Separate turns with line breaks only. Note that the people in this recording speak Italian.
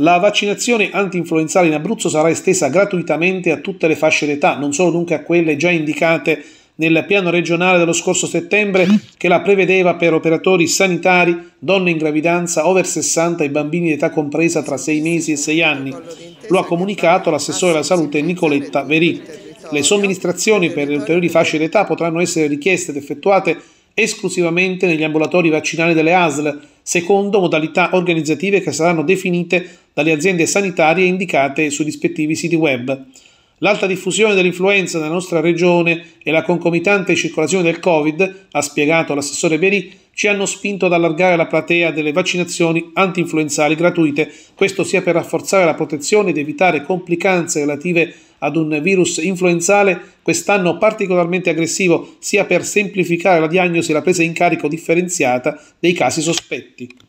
La vaccinazione anti-influenzale in Abruzzo sarà estesa gratuitamente a tutte le fasce d'età, non solo dunque a quelle già indicate nel piano regionale dello scorso settembre che la prevedeva per operatori sanitari, donne in gravidanza, over 60 e bambini di età compresa tra 6 mesi e 6 anni. Lo ha comunicato l'assessore della salute Nicoletta Verì. Le somministrazioni per le ulteriori fasce d'età potranno essere richieste ed effettuate esclusivamente negli ambulatori vaccinali delle ASL, secondo modalità organizzative che saranno definite dalle aziende sanitarie indicate sui rispettivi siti web. L'alta diffusione dell'influenza nella nostra regione e la concomitante circolazione del Covid, ha spiegato l'assessore Beri, ci hanno spinto ad allargare la platea delle vaccinazioni antinfluenzali gratuite, questo sia per rafforzare la protezione ed evitare complicanze relative ad un virus influenzale quest'anno particolarmente aggressivo, sia per semplificare la diagnosi e la presa in carico differenziata dei casi sospetti.